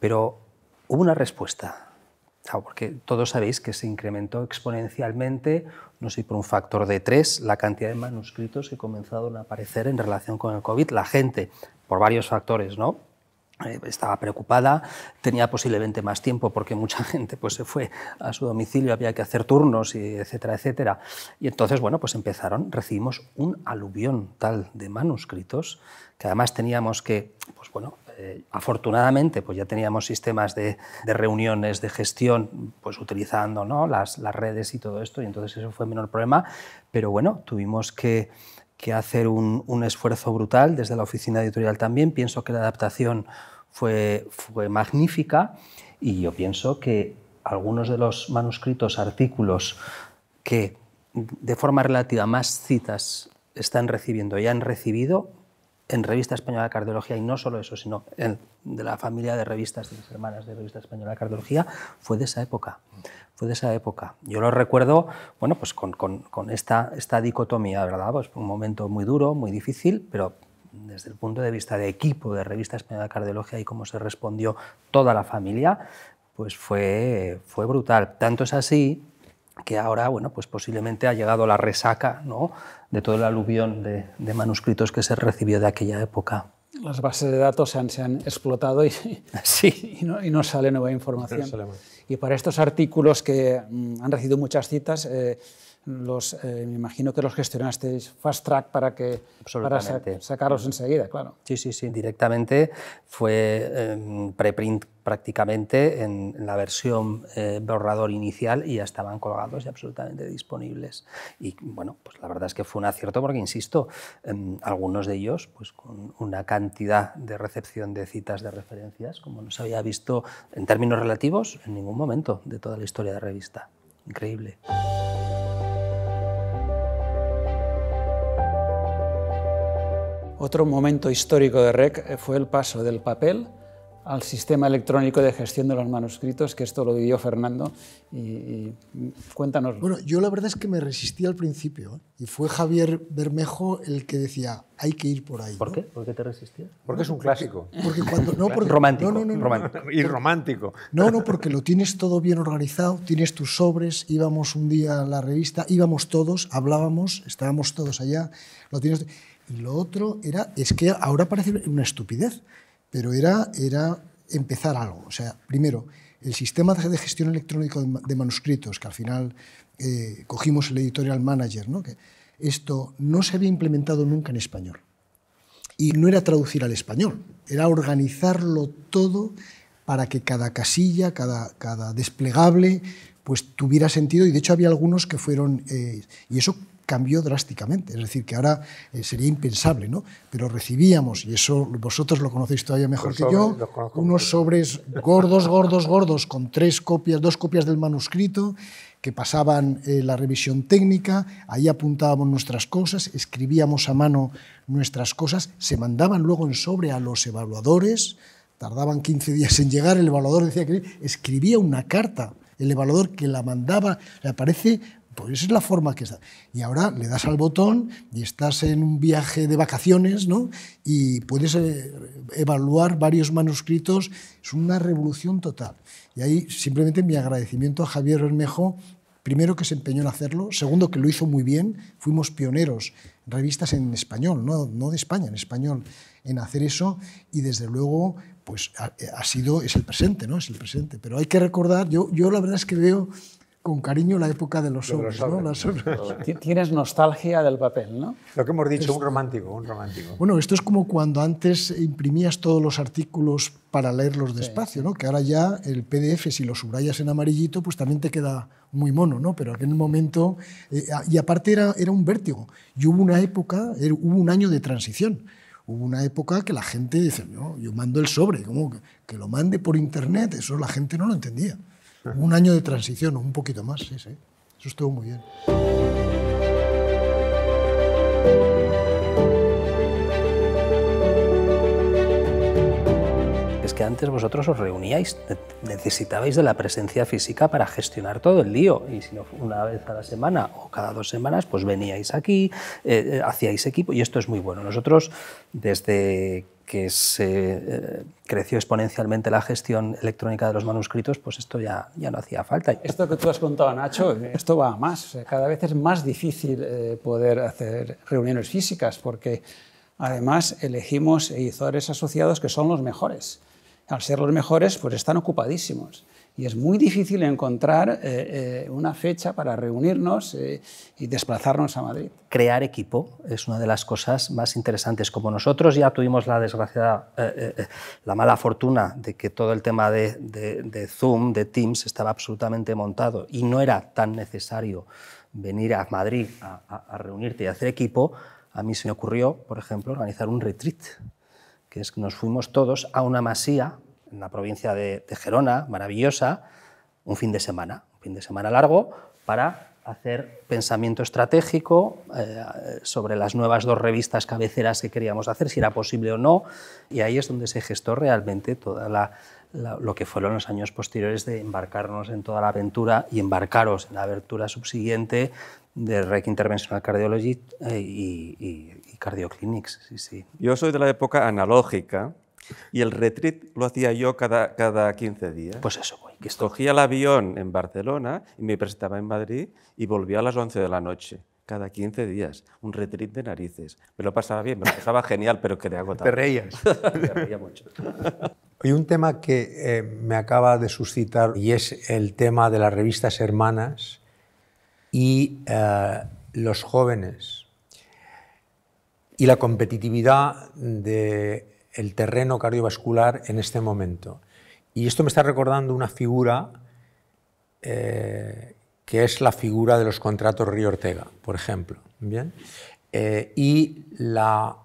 pero Hubo una respuesta, porque todos sabéis que se incrementó exponencialmente, no sé, por un factor de tres, la cantidad de manuscritos que comenzaron a aparecer en relación con el COVID. La gente, por varios factores, ¿no? Eh, estaba preocupada, tenía posiblemente más tiempo porque mucha gente pues, se fue a su domicilio, había que hacer turnos, y etcétera, etcétera. Y entonces, bueno, pues empezaron, recibimos un aluvión tal de manuscritos que además teníamos que, pues bueno, eh, afortunadamente, pues ya teníamos sistemas de, reuniones, de gestión, pues utilizando ¿no? las, redes y todo esto, y entonces eso fue el menor problema. Pero bueno, tuvimos que, hacer un, esfuerzo brutal desde la oficina editorial también. Pienso que la adaptación fue, fue magnífica y yo pienso que algunos de los manuscritos, artículos que de forma relativa más citas están recibiendo y han recibido, en Revista Española de Cardiología, y no solo eso, sino de la familia de revistas, de mis hermanas de Revista Española de Cardiología, fue de esa época. Fue de esa época. Yo lo recuerdo, bueno, pues con, esta, esta dicotomía, ¿verdad? Pues un momento muy duro, muy difícil, pero desde el punto de vista de equipo de Revista Española de Cardiología y cómo se respondió toda la familia, pues fue, fue brutal. Tanto es así que ahora, bueno, pues posiblemente ha llegado la resaca ¿no? de todo el aluvión de, manuscritos que se recibió de aquella época. Las bases de datos se han, explotado y, sí. y, no, sale nueva información. y para estos artículos que mm, han recibido muchas citas, eh, los, eh, me imagino que los gestionasteis fast track para, que, para sacaros enseguida, claro. Sí, sí, sí, directamente fue em, preprint prácticamente en la versión eh, borrador inicial y ya estaban colgados y absolutamente disponibles. Y bueno, pues la verdad es que fue un acierto porque, insisto, em, algunos de ellos pues con una cantidad de recepción de citas de referencias como no se había visto en términos relativos en ningún momento de toda la historia de revista. Increíble. Otro momento histórico de REC eh, fue el paso del papel al sistema electrónico de gestión de los manuscritos, que esto lo vivió Fernando, y, cuéntanos. Bueno, yo la verdad es que me resistí al principio, ¿eh? y fue Javier Bermejo el que decía, hay que ir por ahí. ¿Por qué? ¿Por qué te resistías? Porque es un clásico. Porque cuando, no, porque, romántico, no, romántico. Y romántico. No, no, porque lo tienes todo bien organizado, tienes tus sobres, íbamos un día a la revista, íbamos todos, hablábamos, estábamos todos allá, lo tienes... Y lo otro era, es que ahora parece una estupidez, pero era, era empezar algo. O sea, primero, el sistema de gestión electrónica de manuscritos, que al final eh, cogimos el editorial manager, ¿no? que esto no se había implementado nunca en español. Y no era traducir al español, era organizarlo todo para que cada casilla, cada, cada desplegable, pues tuviera sentido. Y de hecho había algunos que fueron, eh, y eso cambió drásticamente. Es decir, que ahora eh, sería impensable, ¿no? Pero recibíamos, y eso vosotros lo conocéis todavía mejor que yo, unos sobres gordos, gordos, gordos, con tres copias, dos copias del manuscrito que pasaban eh, la revisión técnica, ahí apuntábamos nuestras cosas, escribíamos a mano nuestras cosas, se mandaban luego en sobre a los evaluadores, tardaban 15 días en llegar, el evaluador decía que escribía una carta el evaluador que la mandaba. Le aparece... Pues esa es la forma que está. Y ahora le das al botón y estás en un viaje de vacaciones, ¿no? Y puedes eh, evaluar varios manuscritos. Es una revolución total. Y ahí simplemente mi agradecimiento a Javier Bermejo, primero que se empeñó en hacerlo, segundo que lo hizo muy bien. Fuimos pioneros, revistas en español, no, de España, en español, en hacer eso. Y desde luego, pues ha, sido, es el presente, ¿no? Es el presente. Pero hay que recordar, yo, yo la verdad es que veo con cariño la época de los sobres, ¿no? Tienes nostalgia del papel, ¿no? Lo que hemos dicho, un romántico, un romántico. Bueno, esto es como cuando antes imprimías todos los artículos para leerlos despacio, ¿no? Que ahora ya el PDF, si lo subrayas en amarillito, pues también te queda muy mono, ¿no? Pero en un momento... Eh, y aparte era, era un vértigo. Y hubo una época, er, hubo un año de transición. Hubo una época que la gente dice, no, yo mando el sobre, como que lo mande por internet, eso la gente no lo entendía un año de transición, un poquito más, sí, sí. Eso estuvo muy bien. Es que antes vosotros os reuníais, necesitabais de la presencia física para gestionar todo el lío. Y si no, una vez a la semana o cada dos semanas, pues veníais aquí, eh, eh, hacíais equipo. Y esto es muy bueno. Nosotros, desde que se eh, creció exponencialmente la gestión electrónica de los manuscritos, pues esto ya, no hacía falta. Esto que tú has contado, Nacho, esto va a más. Cada vez es más difícil eh, poder hacer reuniones físicas porque además elegimos editores asociados que son los mejores. Al ser los mejores, pues están ocupadísimos y es muy difícil encontrar eh, eh, una fecha para reunirnos eh, y desplazarnos a Madrid. Crear equipo es una de las cosas más interesantes. Como nosotros ya tuvimos la desgraciada, la mala fortuna de que todo el tema de, Zoom, de Teams, estaba absolutamente montado y no era tan necesario venir a Madrid a, a reunirte y hacer equipo, a mí se me ocurrió, por ejemplo, organizar un retreat, que es que nos fuimos todos a una masía en la provincia de, Gerona, maravillosa, un fin de semana, un fin de semana largo, para hacer pensamiento estratégico eh, sobre las nuevas dos revistas cabeceras que queríamos hacer, si era posible o no, y ahí es donde se gestó realmente toda lo que fueron los años posteriores de embarcarnos en toda la aventura y embarcaros en la aventura subsiguiente de REC Interventional Cardiology eh, y, y, y Cardioclinics. Sí, sí. Yo soy de la época analógica, y el retreat lo hacía yo cada, cada 15 días. Pues eso, voy. Que Cogía el avión en Barcelona y me presentaba en Madrid y volvía a las 11 de la noche cada 15 días, un retreat de narices. Me lo pasaba bien, me lo pasaba genial, pero quedé agotado. Te reías. me reía mucho. Hay un tema que eh, me acaba de suscitar y es el tema de las revistas hermanas y eh, los jóvenes y la competitividad de el terreno cardiovascular en este momento. Y esto me está recordando una figura eh, que es la figura de los contratos Río Ortega, por ejemplo. ¿bien? Eh, y la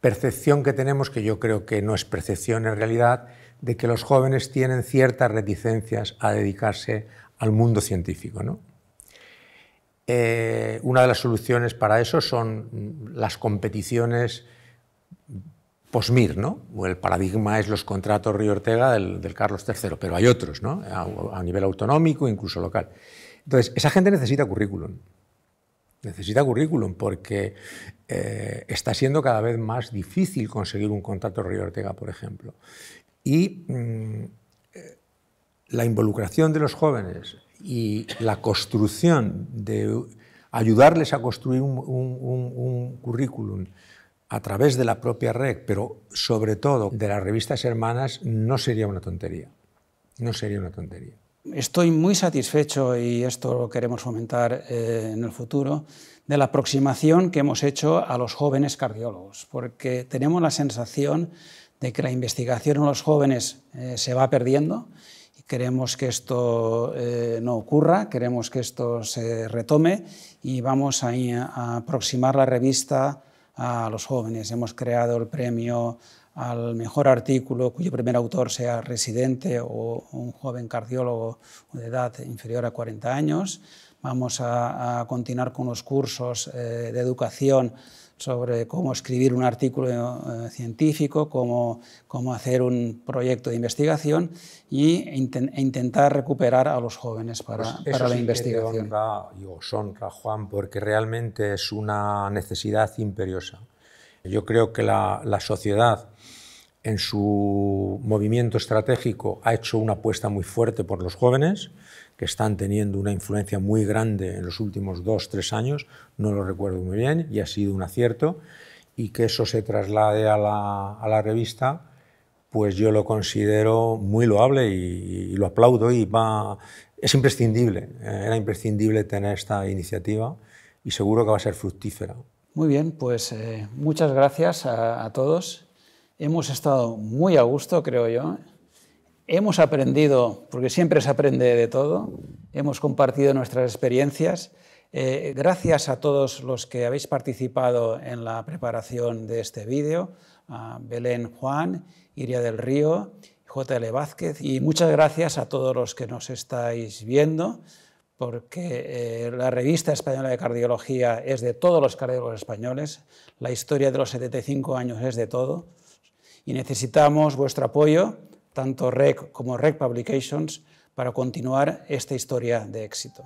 percepción que tenemos, que yo creo que no es percepción en realidad, de que los jóvenes tienen ciertas reticencias a dedicarse al mundo científico. Eh, una de las soluciones para eso son las competiciones posmir, ¿no? El paradigma es los contratos Río Ortega del, Carlos III, pero hay otros, ¿no? A, nivel autonómico, incluso local. Entonces, esa gente necesita currículum. Necesita currículum porque eh, está siendo cada vez más difícil conseguir un contrato Río Ortega, por ejemplo. Y mm, eh, la involucración de los jóvenes y la construcción de ayudarles a construir un currículum a través de la propia red, pero sobre todo de las revistas hermanas, no sería una tontería. No sería una tontería. Estoy muy satisfecho, y esto lo queremos fomentar eh, en el futuro, de la aproximación que hemos hecho a los jóvenes cardiólogos, porque tenemos la sensación de que la investigación en los jóvenes eh, se va perdiendo y queremos que esto eh, no ocurra, queremos que esto se retome y vamos a aproximar la revista a los jóvenes. Hemos creado el premio al mejor artículo cuyo primer autor sea residente o un joven cardiólogo de edad inferior a 40 años. Vamos a, continuar con los cursos eh, de educación sobre cómo escribir un artículo eh, científico, cómo, cómo, hacer un proyecto de investigación y e intentar recuperar a los jóvenes para, pues la investigación. yo os Juan, porque realmente es una necesidad imperiosa. Yo creo que la, la sociedad en su movimiento estratégico ha hecho una apuesta muy fuerte por los jóvenes, que están teniendo una influencia muy grande en los últimos dos, tres años, no lo recuerdo muy bien, y ha sido un acierto, y que eso se traslade a la, revista, pues yo lo considero muy loable y, lo aplaudo y va, es imprescindible, eh, era imprescindible tener esta iniciativa y seguro que va a ser fructífera. Muy bien, pues eh, muchas gracias a todos Hemos estado muy a gusto, creo yo. Hemos aprendido, porque siempre se aprende de todo. Hemos compartido nuestras experiencias. Eh, gracias a todos los que habéis participado en la preparación de este vídeo. A Belén Juan, Iria del Río, JL Vázquez. Y muchas gracias a todos los que nos estáis viendo, porque eh, la revista española de cardiología es de todos los cardiólogos españoles. La historia de los 75 años es de todo y necesitamos vuestro apoyo, tanto REC como REC Publications, para continuar esta historia de éxito.